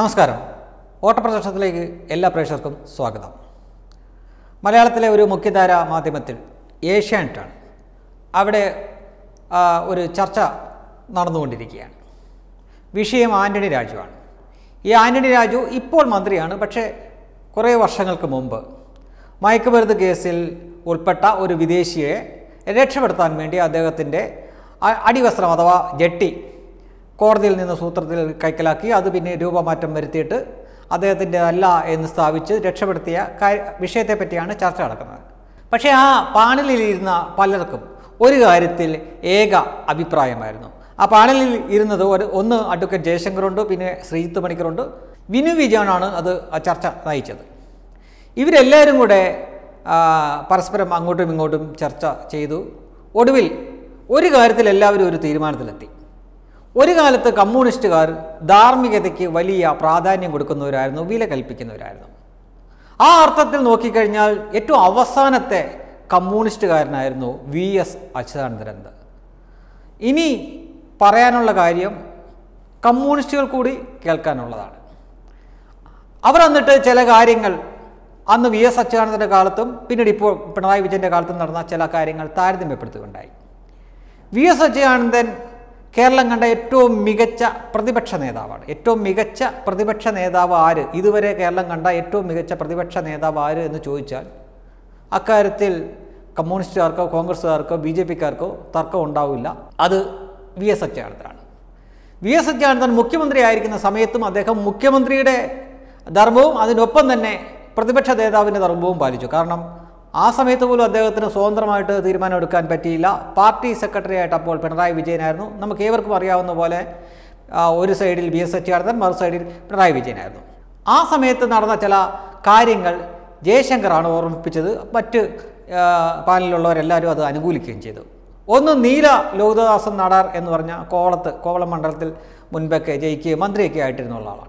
നമസ്കാരം ഓട്ടപ്രദർശനത്തിലേക്ക് എല്ലാ പ്രേക്ഷകർക്കും സ്വാഗതം മലയാളത്തിലെ ഒരു മുഖ്യധാര മാധ്യമത്തിൽ ഏഷ്യാനെറ്റാണ് അവിടെ ഒരു ചർച്ച നടന്നുകൊണ്ടിരിക്കുകയാണ് വിഷയം ആന്റണി രാജുവാണ് ഈ ആന്റണി രാജു ഇപ്പോൾ മന്ത്രിയാണ് പക്ഷേ കുറേ വർഷങ്ങൾക്ക് മുമ്പ് മയക്കുമരുന്ന് കേസിൽ ഉൾപ്പെട്ട ഒരു വിദേശിയെ രക്ഷപ്പെടുത്താൻ വേണ്ടി അദ്ദേഹത്തിൻ്റെ അടിവസ്ത്രം അഥവാ ജെട്ടി കോടതിയിൽ നിന്ന് സൂത്രത്തിൽ കൈക്കലാക്കി അത് പിന്നെ രൂപമാറ്റം വരുത്തിയിട്ട് അദ്ദേഹത്തിൻ്റെ അല്ല എന്ന് സ്ഥാപിച്ച് രക്ഷപ്പെടുത്തിയ വിഷയത്തെപ്പറ്റിയാണ് ചർച്ച നടക്കുന്നത് പക്ഷേ ആ ഇരുന്ന പലർക്കും ഒരു കാര്യത്തിൽ ഏക അഭിപ്രായമായിരുന്നു ആ പാനലിൽ ഇരുന്നത് ഒരു ഒന്ന് അഡ്വക്കേറ്റ് ജയശങ്കറുണ്ട് പിന്നെ ശ്രീജിത്ത് മണിക്കറുണ്ട് വിനു വിജയനാണ് അത് ചർച്ച നയിച്ചത് ഇവരെല്ലാവരും കൂടെ പരസ്പരം അങ്ങോട്ടും ഇങ്ങോട്ടും ചർച്ച ചെയ്തു ഒടുവിൽ ഒരു കാര്യത്തിൽ എല്ലാവരും ഒരു തീരുമാനത്തിലെത്തി ഒരു കാലത്ത് കമ്മ്യൂണിസ്റ്റുകാർ ധാർമ്മികതയ്ക്ക് വലിയ പ്രാധാന്യം കൊടുക്കുന്നവരായിരുന്നു വില കൽപ്പിക്കുന്നവരായിരുന്നു ആ അർത്ഥത്തിൽ നോക്കിക്കഴിഞ്ഞാൽ ഏറ്റവും അവസാനത്തെ കമ്മ്യൂണിസ്റ്റുകാരനായിരുന്നു വി എസ് അച്യുതാനന്ദനന്ത് ഇനി പറയാനുള്ള കാര്യം കമ്മ്യൂണിസ്റ്റുകൾ കൂടി കേൾക്കാനുള്ളതാണ് അവർ എന്നിട്ട് ചില കാര്യങ്ങൾ അന്ന് വി എസ് അച്യുതാനന്ദൻ്റെ കാലത്തും പിന്നീട് ഇപ്പോൾ പിണറായി വിജയൻ്റെ കാലത്തും നടന്ന ചില കാര്യങ്ങൾ താരതമ്യപ്പെടുത്തുകയുണ്ടായി വി എസ് അച്യുതാനന്ദൻ കേരളം കണ്ട ഏറ്റവും മികച്ച പ്രതിപക്ഷ നേതാവാണ് ഏറ്റവും മികച്ച പ്രതിപക്ഷ നേതാവ് ആര് ഇതുവരെ കേരളം കണ്ട ഏറ്റവും മികച്ച പ്രതിപക്ഷ നേതാവ് ആര് എന്ന് ചോദിച്ചാൽ അക്കാര്യത്തിൽ കമ്മ്യൂണിസ്റ്റുകാർക്കോ കോൺഗ്രസ്സുകാർക്കോ ബി ജെ പിക്കാർക്കോ തർക്കം ഉണ്ടാവില്ല അത് വി എസ് അച്യുതാനന്ദനാണ് വി എസ് അച്യുതാനന്ദൻ മുഖ്യമന്ത്രി ആയിരിക്കുന്ന സമയത്തും അദ്ദേഹം മുഖ്യമന്ത്രിയുടെ ധർമ്മവും അതിനൊപ്പം തന്നെ പ്രതിപക്ഷ നേതാവിൻ്റെ ധർമ്മവും പാലിച്ചു കാരണം ആ സമയത്ത് പോലും അദ്ദേഹത്തിന് സ്വതന്ത്രമായിട്ട് തീരുമാനമെടുക്കാൻ പറ്റിയില്ല പാർട്ടി സെക്രട്ടറി ആയിട്ട് അപ്പോൾ പിണറായി വിജയനായിരുന്നു നമുക്ക് ഏവർക്കും അറിയാവുന്ന പോലെ ഒരു സൈഡിൽ ബി എസ് സച്ചിദാനന്ദൻ മറു സൈഡിൽ പിണറായി വിജയനായിരുന്നു ആ സമയത്ത് നടന്ന ചില കാര്യങ്ങൾ ജയശങ്കറാണ് ഓർമ്മിപ്പിച്ചത് മറ്റ് പാനലിലുള്ളവരെല്ലാവരും അത് അനുകൂലിക്കുകയും ചെയ്തു ഒന്ന് നീല ലോകദാസൻ നാടാർ എന്ന് പറഞ്ഞ കോവളത്ത് കോവളം മണ്ഡലത്തിൽ മുൻപൊക്കെ ജയിക്കുകയും മന്ത്രിയൊക്കെ ആയിട്ടിരുന്ന ആളാണ്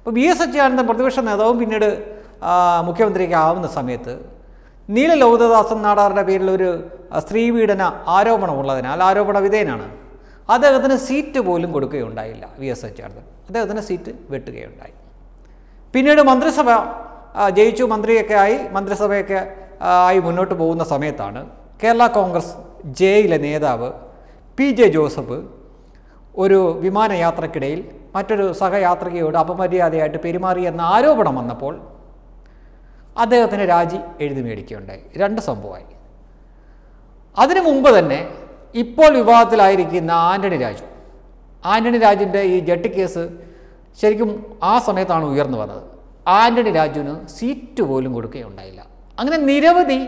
അപ്പോൾ ബി എസ് സച്ചിദാനന്ദൻ പ്രതിപക്ഷ നേതാവും പിന്നീട് മുഖ്യമന്ത്രിയൊക്കെ ആവുന്ന സമയത്ത് നീല ലൗതദാസൻ നാടാറിൻ്റെ പേരിൽ ഒരു സ്ത്രീപീഡന ആരോപണമുള്ളതിനാൽ ആരോപണ വിധേയനാണ് അദ്ദേഹത്തിന് സീറ്റ് പോലും കൊടുക്കുകയുണ്ടായില്ല വി എസ് അച്യുതാനന്ദൻ അദ്ദേഹത്തിന് സീറ്റ് വെട്ടുകയുണ്ടായി പിന്നീട് മന്ത്രിസഭ ജയിച്ചു മന്ത്രിയൊക്കെ ആയി മന്ത്രിസഭയൊക്കെ ആയി മുന്നോട്ട് പോകുന്ന സമയത്താണ് കേരള കോൺഗ്രസ് ജെയിലെ നേതാവ് പി ജെ ജോസഫ് ഒരു വിമാനയാത്രക്കിടയിൽ മറ്റൊരു സഹയാത്രികയോട് അപമര്യാദയായിട്ട് പെരുമാറി എന്ന ആരോപണം വന്നപ്പോൾ അദ്ദേഹത്തിന് രാജി എഴുതി മേടിക്കുകയുണ്ടായി രണ്ട് സംഭവമായി അതിനു മുമ്പ് തന്നെ ഇപ്പോൾ വിവാദത്തിലായിരിക്കുന്ന ആന്റണി രാജു ആന്റണി രാജുവിൻ്റെ ഈ ജട്ടി കേസ് ശരിക്കും ആ സമയത്താണ് ഉയർന്നു വന്നത് ആന്റണി രാജുവിന് സീറ്റ് പോലും കൊടുക്കുകയുണ്ടായില്ല അങ്ങനെ നിരവധി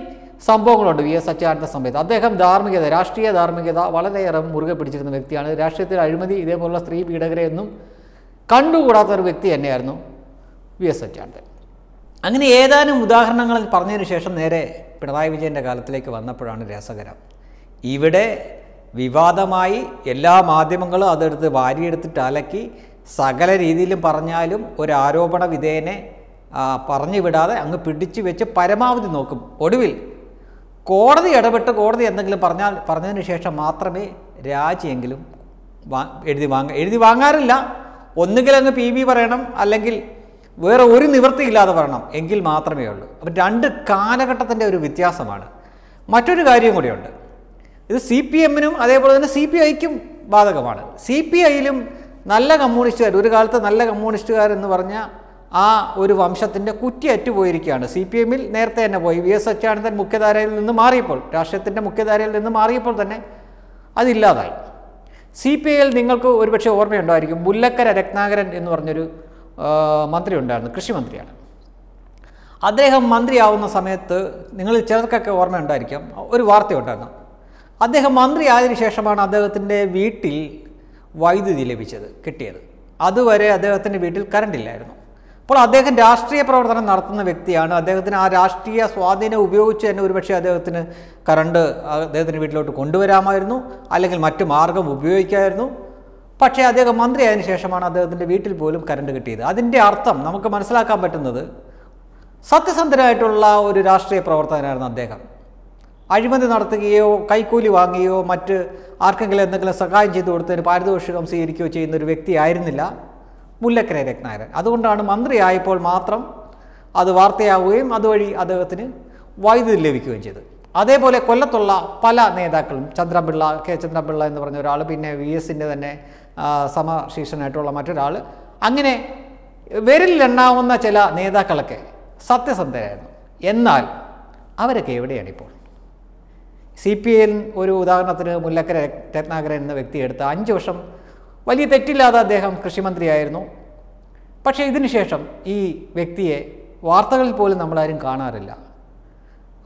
സംഭവങ്ങളുണ്ട് വി എസ് അച്യുതാനന്ദ സമയത്ത് അദ്ദേഹം ധാർമ്മികത രാഷ്ട്രീയ ധാർമ്മികത വളരെയേറെ മുറുകെ പിടിച്ചിരുന്ന വ്യക്തിയാണ് രാഷ്ട്രീയത്തിൽ അഴിമതി ഇതേപോലുള്ള സ്ത്രീ പീഡകരെയൊന്നും എന്നും കണ്ടുകൂടാത്ത ഒരു വ്യക്തി തന്നെയായിരുന്നു വി എസ് അച്യുതാനന്ദൻ അങ്ങനെ ഏതാനും ഉദാഹരണങ്ങൾ പറഞ്ഞതിന് ശേഷം നേരെ പിണറായി വിജയൻ്റെ കാലത്തിലേക്ക് വന്നപ്പോഴാണ് രസകരം ഇവിടെ വിവാദമായി എല്ലാ മാധ്യമങ്ങളും അതെടുത്ത് വാരിയെടുത്തിട്ട് അലക്കി സകല രീതിയിലും പറഞ്ഞാലും ഒരു ആരോപണ വിധേയനെ പറഞ്ഞു വിടാതെ അങ്ങ് പിടിച്ചു വെച്ച് പരമാവധി നോക്കും ഒടുവിൽ കോടതി ഇടപെട്ട് കോടതി എന്തെങ്കിലും പറഞ്ഞാൽ പറഞ്ഞതിന് ശേഷം മാത്രമേ രാജിയെങ്കിലും എഴുതി വാങ്ങ എഴുതി വാങ്ങാറില്ല ഒന്നുകിൽ അങ്ങ് പി ബി പറയണം അല്ലെങ്കിൽ വേറെ ഒരു നിവൃത്തിയില്ലാതെ വരണം എങ്കിൽ മാത്രമേ ഉള്ളൂ അപ്പം രണ്ട് കാലഘട്ടത്തിൻ്റെ ഒരു വ്യത്യാസമാണ് മറ്റൊരു കാര്യം കൂടിയുണ്ട് ഇത് സി പി എമ്മിനും അതേപോലെ തന്നെ സി പി ഐക്കും ബാധകമാണ് സി പി ഐയിലും നല്ല കമ്മ്യൂണിസ്റ്റുകാർ ഒരു കാലത്ത് നല്ല കമ്മ്യൂണിസ്റ്റുകാരെന്ന് പറഞ്ഞ ആ ഒരു വംശത്തിൻ്റെ കുറ്റി പോയിരിക്കുകയാണ് സി പി എമ്മിൽ നേരത്തെ തന്നെ പോയി വി എസ് അച്യുതാനന്ദൻ മുഖ്യധാരയിൽ നിന്ന് മാറിയപ്പോൾ രാഷ്ട്രീയത്തിൻ്റെ മുഖ്യധാരയിൽ നിന്ന് മാറിയപ്പോൾ തന്നെ അതില്ലാതായി സി പി ഐയിൽ നിങ്ങൾക്ക് ഒരുപക്ഷെ ഓർമ്മയുണ്ടായിരിക്കും മുല്ലക്കര രത്നാകരൻ എന്ന് പറഞ്ഞൊരു മന്ത്രി ഉണ്ടായിരുന്നു കൃഷിമന്ത്രിയാണ് അദ്ദേഹം മന്ത്രിയാവുന്ന സമയത്ത് നിങ്ങൾ ചിലർക്കൊക്കെ ഓർമ്മയുണ്ടായിരിക്കാം ഒരു വാർത്തയുണ്ടായിരുന്നു അദ്ദേഹം മന്ത്രി ആയതിനു ശേഷമാണ് അദ്ദേഹത്തിൻ്റെ വീട്ടിൽ വൈദ്യുതി ലഭിച്ചത് കിട്ടിയത് അതുവരെ അദ്ദേഹത്തിൻ്റെ വീട്ടിൽ കറണ്ടില്ലായിരുന്നു അപ്പോൾ അദ്ദേഹം രാഷ്ട്രീയ പ്രവർത്തനം നടത്തുന്ന വ്യക്തിയാണ് അദ്ദേഹത്തിന് ആ രാഷ്ട്രീയ സ്വാധീനം ഉപയോഗിച്ച് തന്നെ ഒരുപക്ഷെ അദ്ദേഹത്തിന് കറണ്ട് അദ്ദേഹത്തിൻ്റെ വീട്ടിലോട്ട് കൊണ്ടുവരാമായിരുന്നു അല്ലെങ്കിൽ മറ്റു മാർഗം ഉപയോഗിക്കാമായിരുന്നു പക്ഷേ അദ്ദേഹം മന്ത്രിയായതിനു ശേഷമാണ് അദ്ദേഹത്തിൻ്റെ വീട്ടിൽ പോലും കരണ്ട് കിട്ടിയത് അതിൻ്റെ അർത്ഥം നമുക്ക് മനസ്സിലാക്കാൻ പറ്റുന്നത് സത്യസന്ധനായിട്ടുള്ള ഒരു രാഷ്ട്രീയ പ്രവർത്തകനായിരുന്നു അദ്ദേഹം അഴിമതി നടത്തുകയോ കൈക്കൂലി വാങ്ങുകയോ മറ്റ് ആർക്കെങ്കിലും എന്തെങ്കിലും സഹായം ചെയ്തു കൊടുത്തതിന് പാരിതോഷികം സ്വീകരിക്കുകയോ ചെയ്യുന്ന ഒരു വ്യക്തിയായിരുന്നില്ല മുല്ലക്കര രത്നായരൻ അതുകൊണ്ടാണ് മന്ത്രിയായപ്പോൾ മാത്രം അത് വാർത്തയാവുകയും അതുവഴി അദ്ദേഹത്തിന് വൈദ്യുതി ലഭിക്കുകയും ചെയ്തത് അതേപോലെ കൊല്ലത്തുള്ള പല നേതാക്കളും ചന്ദ്രപിള്ള കെ ചന്ദ്രപിള്ള എന്ന് പറഞ്ഞ ഒരാൾ പിന്നെ വി എസിൻ്റെ തന്നെ സമശീഷനായിട്ടുള്ള മറ്റൊരാൾ അങ്ങനെ വിരലിലെണ്ണാവുന്ന ചില നേതാക്കളൊക്കെ സത്യസന്ധരായിരുന്നു എന്നാൽ അവരൊക്കെ എവിടെയാണ് ഇപ്പോൾ സി പി ഐ ഒരു ഉദാഹരണത്തിന് മുല്ലക്കര രത്നാകരൻ എന്ന വ്യക്തി എടുത്ത അഞ്ച് വർഷം വലിയ തെറ്റില്ലാതെ അദ്ദേഹം കൃഷിമന്ത്രിയായിരുന്നു പക്ഷേ ഇതിനുശേഷം ഈ വ്യക്തിയെ വാർത്തകളിൽ പോലും നമ്മളാരും കാണാറില്ല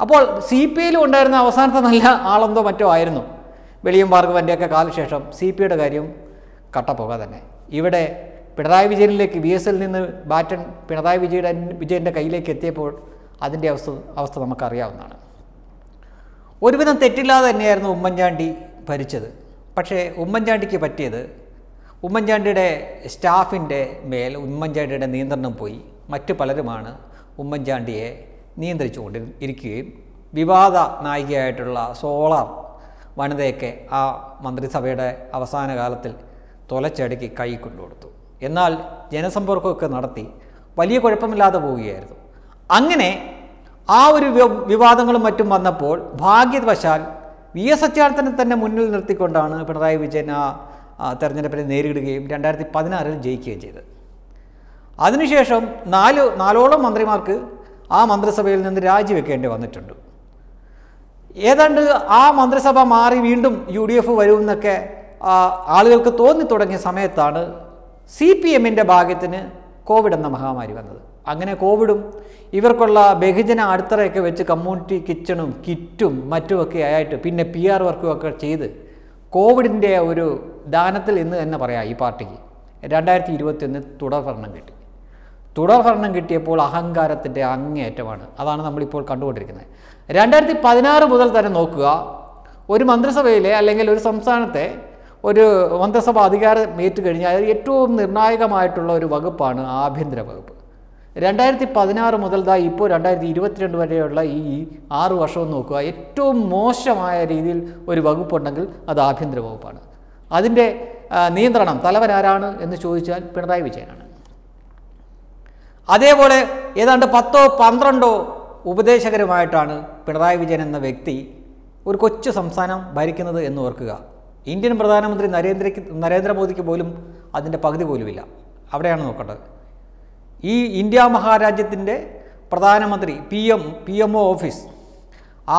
അപ്പോൾ സി പി ഐയിൽ ഉണ്ടായിരുന്ന അവസാനത്തെ നല്ല ആളെന്തോ മറ്റോ ആയിരുന്നു വെളിയും ഭാർഗവൻ്റെയൊക്കെ കാലശേഷം സി പി ഐയുടെ കാര്യം കട്ടപ്പുക തന്നെ ഇവിടെ പിണറായി വിജയനിലേക്ക് വി എസിൽ നിന്ന് ബാറ്റൺ പിണറായി വിജയുടെ വിജയൻ്റെ കയ്യിലേക്ക് എത്തിയപ്പോൾ അതിൻ്റെ അവസ്ഥ അവസ്ഥ നമുക്കറിയാവുന്നതാണ് ഒരുവിധം തെറ്റില്ലാതെ തന്നെയായിരുന്നു ഉമ്മൻചാണ്ടി ഭരിച്ചത് പക്ഷേ ഉമ്മൻചാണ്ടിക്ക് പറ്റിയത് ഉമ്മൻചാണ്ടിയുടെ സ്റ്റാഫിൻ്റെ മേൽ ഉമ്മൻചാണ്ടിയുടെ നിയന്ത്രണം പോയി മറ്റു പലരുമാണ് ഉമ്മൻചാണ്ടിയെ നിയന്ത്രിച്ചുകൊണ്ട് ഇരിക്കുകയും വിവാദ നായികയായിട്ടുള്ള സോളാർ വനിതയൊക്കെ ആ മന്ത്രിസഭയുടെ അവസാന കാലത്തിൽ തൊലച്ചടുക്കി കൈ കൊണ്ടുകൊടുത്തു എന്നാൽ ജനസമ്പർക്കമൊക്കെ നടത്തി വലിയ കുഴപ്പമില്ലാതെ പോവുകയായിരുന്നു അങ്ങനെ ആ ഒരു വിവാദങ്ങളും മറ്റും വന്നപ്പോൾ ഭാഗ്യവശാൽ വി എസ് അച്യുതാനന്ദനെ തന്നെ മുന്നിൽ നിർത്തിക്കൊണ്ടാണ് പിണറായി വിജയൻ ആ തെരഞ്ഞെടുപ്പിനെ നേരിടുകയും രണ്ടായിരത്തി പതിനാറിൽ ജയിക്കുകയും ചെയ്തത് അതിനുശേഷം നാല് നാലോളം മന്ത്രിമാർക്ക് ആ മന്ത്രിസഭയിൽ നിന്ന് രാജിവെക്കേണ്ടി വന്നിട്ടുണ്ട് ഏതാണ്ട് ആ മന്ത്രിസഭ മാറി വീണ്ടും യു ഡി എഫ് വരുമെന്നൊക്കെ ആളുകൾക്ക് തോന്നി തുടങ്ങിയ സമയത്താണ് സി പി എമ്മിൻ്റെ ഭാഗ്യത്തിന് കോവിഡ് എന്ന മഹാമാരി വന്നത് അങ്ങനെ കോവിഡും ഇവർക്കുള്ള ബഹുജന അടുത്തറയൊക്കെ വെച്ച് കമ്മ്യൂണിറ്റി കിച്ചണും കിറ്റും മറ്റുമൊക്കെ ആയിട്ട് പിന്നെ പി ആർ വർക്കും ഒക്കെ ചെയ്ത് കോവിഡിൻ്റെ ഒരു ദാനത്തിൽ എന്ന് തന്നെ പറയാം ഈ പാർട്ടിക്ക് രണ്ടായിരത്തി ഇരുപത്തിയൊന്നിൽ തുടർഭരണം കിട്ടി തുടർഭരണം കിട്ടിയപ്പോൾ അഹങ്കാരത്തിൻ്റെ അങ്ങേയറ്റമാണ് അതാണ് നമ്മളിപ്പോൾ കണ്ടുകൊണ്ടിരിക്കുന്നത് രണ്ടായിരത്തി പതിനാറ് മുതൽ തന്നെ നോക്കുക ഒരു മന്ത്രിസഭയിലെ അല്ലെങ്കിൽ ഒരു സംസ്ഥാനത്തെ ഒരു മന്ത്രിസഭ അധികാരം ഏറ്റുകഴിഞ്ഞാൽ ഏറ്റവും നിർണായകമായിട്ടുള്ള ഒരു വകുപ്പാണ് ആഭ്യന്തര വകുപ്പ് രണ്ടായിരത്തി പതിനാറ് മുതൽ ദാ ഇപ്പോൾ രണ്ടായിരത്തി ഇരുപത്തിരണ്ട് വരെയുള്ള ഈ ആറ് വർഷവും നോക്കുക ഏറ്റവും മോശമായ രീതിയിൽ ഒരു വകുപ്പുണ്ടെങ്കിൽ അത് ആഭ്യന്തര വകുപ്പാണ് അതിൻ്റെ നിയന്ത്രണം തലവൻ ആരാണ് എന്ന് ചോദിച്ചാൽ പിണറായി വിജയനാണ് അതേപോലെ ഏതാണ്ട് പത്തോ പന്ത്രണ്ടോ ഉപദേശകരുമായിട്ടാണ് പിണറായി വിജയൻ എന്ന വ്യക്തി ഒരു കൊച്ചു സംസ്ഥാനം ഭരിക്കുന്നത് എന്ന് ഓർക്കുക ഇന്ത്യൻ പ്രധാനമന്ത്രി നരേന്ദ്രയ്ക്ക് നരേന്ദ്രമോദിക്ക് പോലും അതിൻ്റെ പകുതി പോലുമില്ല അവിടെയാണ് നോക്കേണ്ടത് ഈ ഇന്ത്യ മഹാരാജ്യത്തിൻ്റെ പ്രധാനമന്ത്രി P M P M O office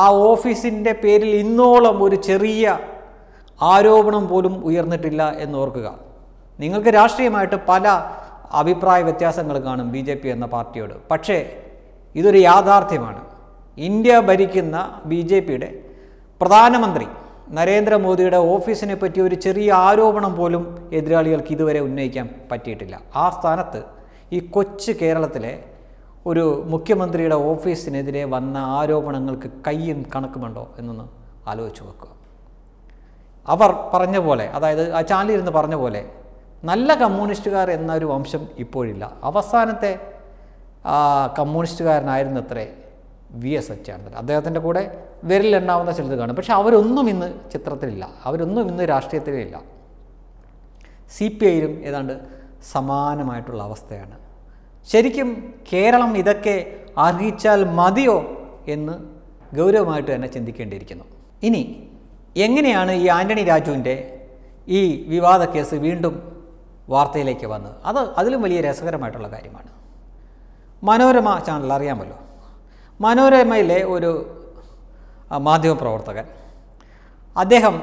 ആ ഓഫീസിൻ്റെ പേരിൽ ഇന്നോളം ഒരു ചെറിയ ആരോപണം പോലും ഉയർന്നിട്ടില്ല എന്ന് ഓർക്കുക നിങ്ങൾക്ക് രാഷ്ട്രീയമായിട്ട് പല അഭിപ്രായ വ്യത്യാസങ്ങൾ കാണും ബി ജെ പി എന്ന പാർട്ടിയോട് പക്ഷേ ഇതൊരു യാഥാർത്ഥ്യമാണ് ഇന്ത്യ ഭരിക്കുന്ന ബി ജെ പിയുടെ പ്രധാനമന്ത്രി നരേന്ദ്രമോദിയുടെ ഓഫീസിനെ പറ്റി ഒരു ചെറിയ ആരോപണം പോലും എതിരാളികൾക്ക് ഇതുവരെ ഉന്നയിക്കാൻ പറ്റിയിട്ടില്ല ആ സ്ഥാനത്ത് ഈ കൊച്ചു കേരളത്തിലെ ഒരു മുഖ്യമന്ത്രിയുടെ ഓഫീസിനെതിരെ വന്ന ആരോപണങ്ങൾക്ക് കയ്യും കണക്കുമുണ്ടോ എന്നൊന്ന് ആലോചിച്ച് വെക്കുക അവർ പറഞ്ഞ പോലെ അതായത് ആ ചാനലിരുന്ന് പറഞ്ഞ പോലെ നല്ല കമ്മ്യൂണിസ്റ്റുകാർ എന്നൊരു വംശം ഇപ്പോഴില്ല അവസാനത്തെ കമ്മ്യൂണിസ്റ്റുകാരനായിരുന്നത്രേ വി എസ് അച്യുതാനന്ദൻ അദ്ദേഹത്തിൻ്റെ കൂടെ വിരലെണ്ണാവുന്ന ചിലത് കാണും പക്ഷേ അവരൊന്നും ഇന്ന് ചിത്രത്തിലില്ല അവരൊന്നും ഇന്ന് രാഷ്ട്രീയത്തിലില്ല സി പി ഐയിലും ഏതാണ്ട് സമാനമായിട്ടുള്ള അവസ്ഥയാണ് ശരിക്കും കേരളം ഇതൊക്കെ അർഹിച്ചാൽ മതിയോ എന്ന് ഗൗരവമായിട്ട് തന്നെ ചിന്തിക്കേണ്ടിയിരിക്കുന്നു ഇനി എങ്ങനെയാണ് ഈ ആന്റണി രാജുവിൻ്റെ ഈ വിവാദ കേസ് വീണ്ടും വാർത്തയിലേക്ക് വന്നത് അത് അതിലും വലിയ രസകരമായിട്ടുള്ള കാര്യമാണ് മനോരമ ചാനൽ അറിയാമല്ലോ മനോരമയിലെ ഒരു മാധ്യമപ്രവർത്തകൻ അദ്ദേഹം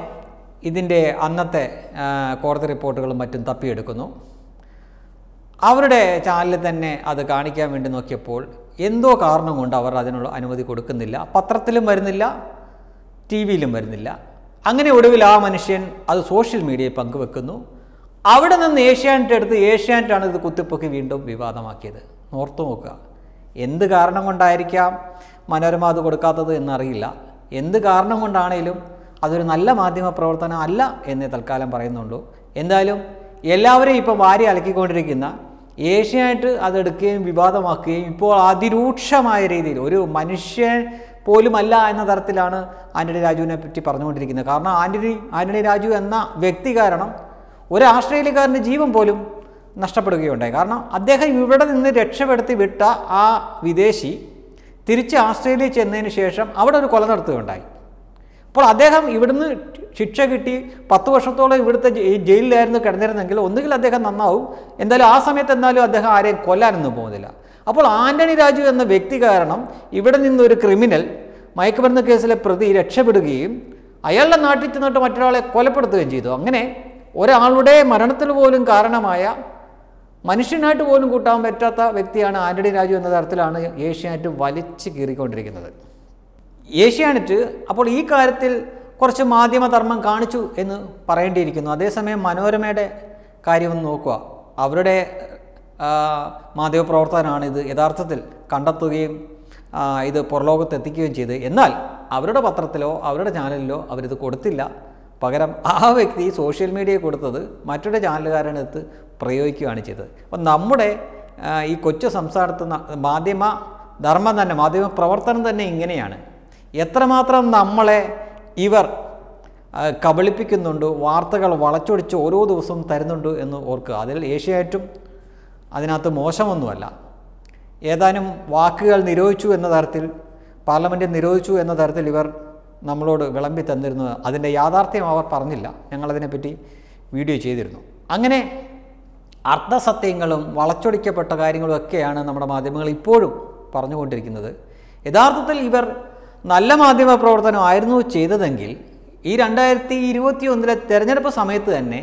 ഇതിൻ്റെ അന്നത്തെ കോടതി റിപ്പോർട്ടുകളും മറ്റും തപ്പിയെടുക്കുന്നു അവരുടെ ചാനലിൽ തന്നെ അത് കാണിക്കാൻ വേണ്ടി നോക്കിയപ്പോൾ എന്തോ കാരണം കൊണ്ട് അവർ അതിനുള്ള അനുമതി കൊടുക്കുന്നില്ല പത്രത്തിലും വരുന്നില്ല ടി വിയിലും വരുന്നില്ല അങ്ങനെ ഒടുവിൽ ആ മനുഷ്യൻ അത് സോഷ്യൽ മീഡിയയിൽ പങ്കുവെക്കുന്നു അവിടെ നിന്ന് ഏഷ്യാനെറ്റ് എടുത്ത് ഏഷ്യാനെറ്റാണ് ഇത് കുത്തിപ്പൊക്കി വീണ്ടും വിവാദമാക്കിയത് ഓർത്തു നോക്കുക എന്ത് കാരണം കൊണ്ടായിരിക്കാം മനോരമ അത് കൊടുക്കാത്തത് എന്നറിയില്ല എന്ത് കാരണം കൊണ്ടാണേലും അതൊരു നല്ല മാധ്യമ പ്രവർത്തനം അല്ല എന്ന് തൽക്കാലം പറയുന്നുള്ളൂ എന്തായാലും എല്ലാവരെയും ഇപ്പോൾ വാരി അലക്കിക്കൊണ്ടിരിക്കുന്ന ഏഷ്യായിട്ട് അതെടുക്കുകയും വിവാദമാക്കുകയും ഇപ്പോൾ അതിരൂക്ഷമായ രീതിയിൽ ഒരു മനുഷ്യൻ പോലുമല്ല എന്ന തരത്തിലാണ് ആൻ്റണി രാജുവിനെ പറ്റി പറഞ്ഞുകൊണ്ടിരിക്കുന്നത് കാരണം ആൻ്റണി ആൻ്റണി രാജു എന്ന വ്യക്തി കാരണം ഒരു ആസ്ട്രേലിയക്കാരൻ്റെ ജീവൻ പോലും നഷ്ടപ്പെടുകയുണ്ടായി കാരണം അദ്ദേഹം ഇവിടെ നിന്ന് രക്ഷപ്പെടുത്തി വിട്ട ആ വിദേശി തിരിച്ച് ആസ്ട്രേലിയ ചെന്നതിന് ശേഷം അവിടെ ഒരു കൊല നടത്തുകയുണ്ടായി അപ്പോൾ അദ്ദേഹം ഇവിടുന്ന് ശിക്ഷ കിട്ടി പത്ത് വർഷത്തോളം ഇവിടുത്തെ ജയിലിലായിരുന്നു കിടന്നിരുന്നെങ്കിൽ ഒന്നുകിൽ അദ്ദേഹം നന്നാവും എന്തായാലും ആ സമയത്ത് എന്നാലും അദ്ദേഹം ആരെയും കൊല്ലാനൊന്നും പോകുന്നില്ല അപ്പോൾ ആന്റണി രാജു എന്ന വ്യക്തി കാരണം ഇവിടെ നിന്നൊരു ക്രിമിനൽ മയക്കുമരുന്ന് കേസിലെ പ്രതി രക്ഷപ്പെടുകയും അയാളുടെ നാട്ടിൽ ചെന്നിട്ട് മറ്റൊരാളെ കൊലപ്പെടുത്തുകയും ചെയ്തു അങ്ങനെ ഒരാളുടെ മരണത്തിന് പോലും കാരണമായ മനുഷ്യനായിട്ട് പോലും കൂട്ടാൻ പറ്റാത്ത വ്യക്തിയാണ് ആന്റണി രാജു എന്ന തരത്തിലാണ് ഏഷ്യാനെറ്റ് വലിച്ച് കീറിക്കൊണ്ടിരിക്കുന്നത് ഏഷ്യാനെറ്റ് അപ്പോൾ ഈ കാര്യത്തിൽ കുറച്ച് മാധ്യമധർമ്മം കാണിച്ചു എന്ന് പറയേണ്ടിയിരിക്കുന്നു അതേസമയം മനോരമയുടെ കാര്യമൊന്ന് നോക്കുക അവരുടെ മാധ്യമപ്രവർത്തകനാണ് ഇത് യഥാർത്ഥത്തിൽ കണ്ടെത്തുകയും ഇത് പുറലോകത്ത് എത്തിക്കുകയും ചെയ്ത് എന്നാൽ അവരുടെ പത്രത്തിലോ അവരുടെ ചാനലിലോ അവരിത് കൊടുത്തില്ല പകരം ആ വ്യക്തി സോഷ്യൽ മീഡിയയിൽ കൊടുത്തത് മറ്റൊരു ചാനലുകാരനടുത്ത് പ്രയോഗിക്കുകയാണ് ചെയ്തത് അപ്പം നമ്മുടെ ഈ കൊച്ചു സംസ്ഥാനത്ത് മാധ്യമ ധർമ്മം തന്നെ മാധ്യമ പ്രവർത്തനം തന്നെ ഇങ്ങനെയാണ് എത്രമാത്രം നമ്മളെ ഇവർ കബളിപ്പിക്കുന്നുണ്ട് വാർത്തകൾ വളച്ചൊടിച്ച് ഓരോ ദിവസവും തരുന്നുണ്ട് എന്ന് ഓർക്കുക അതിൽ ഏഷ്യായിട്ടും അതിനകത്ത് മോശമൊന്നുമല്ല ഏതാനും വാക്കുകൾ നിരോധിച്ചു എന്ന തരത്തിൽ പാർലമെൻറ്റ് നിരോധിച്ചു എന്ന തരത്തിൽ ഇവർ നമ്മളോട് വിളമ്പി തന്നിരുന്നു അതിൻ്റെ യാഥാർത്ഥ്യം അവർ പറഞ്ഞില്ല ഞങ്ങളതിനെപ്പറ്റി വീഡിയോ ചെയ്തിരുന്നു അങ്ങനെ അർദ്ധസത്യങ്ങളും വളച്ചൊടിക്കപ്പെട്ട കാര്യങ്ങളും ഒക്കെയാണ് നമ്മുടെ മാധ്യമങ്ങൾ ഇപ്പോഴും പറഞ്ഞുകൊണ്ടിരിക്കുന്നത് യഥാർത്ഥത്തിൽ ഇവർ നല്ല മാധ്യമ പ്രവർത്തനമായിരുന്നു ചെയ്തതെങ്കിൽ ഈ രണ്ടായിരത്തി ഇരുപത്തി ഒന്നിലെ തെരഞ്ഞെടുപ്പ് സമയത്ത് തന്നെ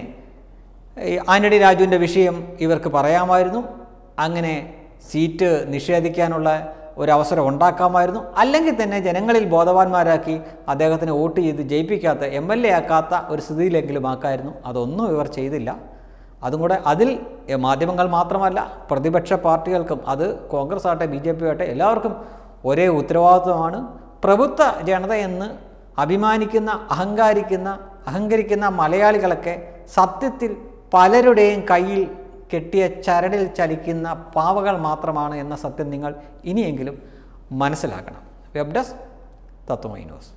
ആന്റണി രാജുവിൻ്റെ വിഷയം ഇവർക്ക് പറയാമായിരുന്നു അങ്ങനെ സീറ്റ് നിഷേധിക്കാനുള്ള ഒരവസരം ഉണ്ടാക്കാമായിരുന്നു അല്ലെങ്കിൽ തന്നെ ജനങ്ങളിൽ ബോധവാന്മാരാക്കി അദ്ദേഹത്തിന് വോട്ട് ചെയ്ത് ജയിപ്പിക്കാത്ത എം എൽ എ ആക്കാത്ത ഒരു സ്ഥിതിയിലെങ്കിലും ആക്കായിരുന്നു അതൊന്നും ഇവർ ചെയ്തില്ല അതും കൂടെ അതിൽ മാധ്യമങ്ങൾ മാത്രമല്ല പ്രതിപക്ഷ പാർട്ടികൾക്കും അത് കോൺഗ്രസ് ആട്ടെ ബി ജെ പി ആട്ടെ എല്ലാവർക്കും ഒരേ ഉത്തരവാദിത്വമാണ് പ്രഭുത്വ ജനത എന്ന് അഭിമാനിക്കുന്ന അഹങ്കാരിക്കുന്ന അഹങ്കരിക്കുന്ന മലയാളികളൊക്കെ സത്യത്തിൽ പലരുടെയും കയ്യിൽ കെട്ടിയ ചരടിൽ ചലിക്കുന്ന പാവകൾ മാത്രമാണ് എന്ന സത്യം നിങ്ങൾ ഇനിയെങ്കിലും മനസ്സിലാക്കണം വെബ് ഡെസ്ക് തത്വമൈ ന്യൂസ്